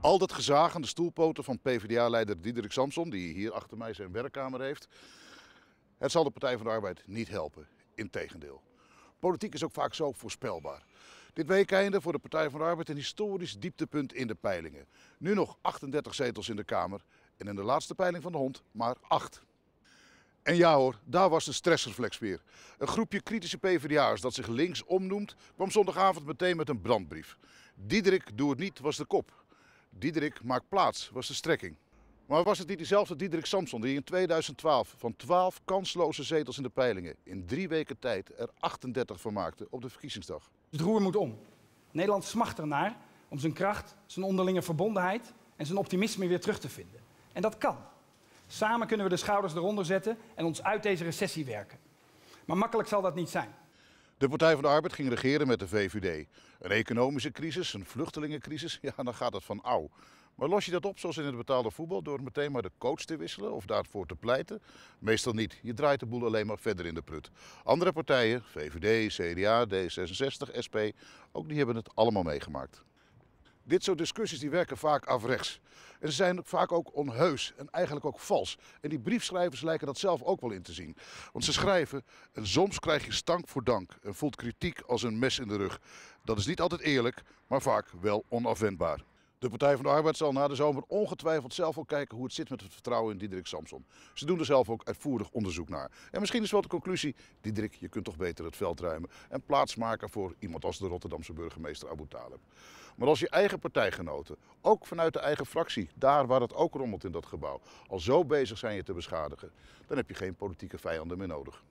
Al dat gezag aan de stoelpoten van PvdA-leider Diederik Samson, die hier achter mij zijn werkkamer heeft, het zal de Partij van de Arbeid niet helpen. Integendeel. Politiek is ook vaak zo voorspelbaar. Dit week voor de Partij van de Arbeid een historisch dieptepunt in de peilingen. Nu nog 38 zetels in de Kamer en in de laatste peiling van de hond maar 8. En ja hoor, daar was de stressreflex weer. Een groepje kritische PvdA'ers dat zich links omnoemt, kwam zondagavond meteen met een brandbrief. Diederik doe het niet was de kop. Diederik maak plaats was de strekking. Maar was het niet diezelfde Diederik Samson die in 2012 van 12 kansloze zetels in de peilingen in drie weken tijd er 38 van maakte op de verkiezingsdag? Dus het roer moet om. Nederland smacht ernaar om zijn kracht, zijn onderlinge verbondenheid en zijn optimisme weer terug te vinden. En dat kan. Samen kunnen we de schouders eronder zetten en ons uit deze recessie werken. Maar makkelijk zal dat niet zijn. De Partij van de Arbeid ging regeren met de VVD. Een economische crisis, een vluchtelingencrisis, ja, dan gaat het van ouw. Maar los je dat op, zoals in het betaalde voetbal, door meteen maar de coach te wisselen of daarvoor te pleiten? Meestal niet. Je draait de boel alleen maar verder in de prut. Andere partijen, VVD, CDA, D66, SP, ook die hebben het allemaal meegemaakt. Dit soort discussies die werken vaak afrechts. En ze zijn vaak ook onheus en eigenlijk ook vals. En die briefschrijvers lijken dat zelf ook wel in te zien. Want ze schrijven en soms krijg je stank voor dank en voelt kritiek als een mes in de rug. Dat is niet altijd eerlijk, maar vaak wel onafwendbaar. De Partij van de Arbeid zal na de zomer ongetwijfeld zelf ook kijken hoe het zit met het vertrouwen in Diederik Samson. Ze doen er zelf ook uitvoerig onderzoek naar. En misschien is wel de conclusie, Diederik, je kunt toch beter het veld ruimen en plaatsmaken voor iemand als de Rotterdamse burgemeester Abu Talib. Maar als je eigen partijgenoten, ook vanuit de eigen fractie, daar waar het ook rommelt in dat gebouw, al zo bezig zijn je te beschadigen, dan heb je geen politieke vijanden meer nodig.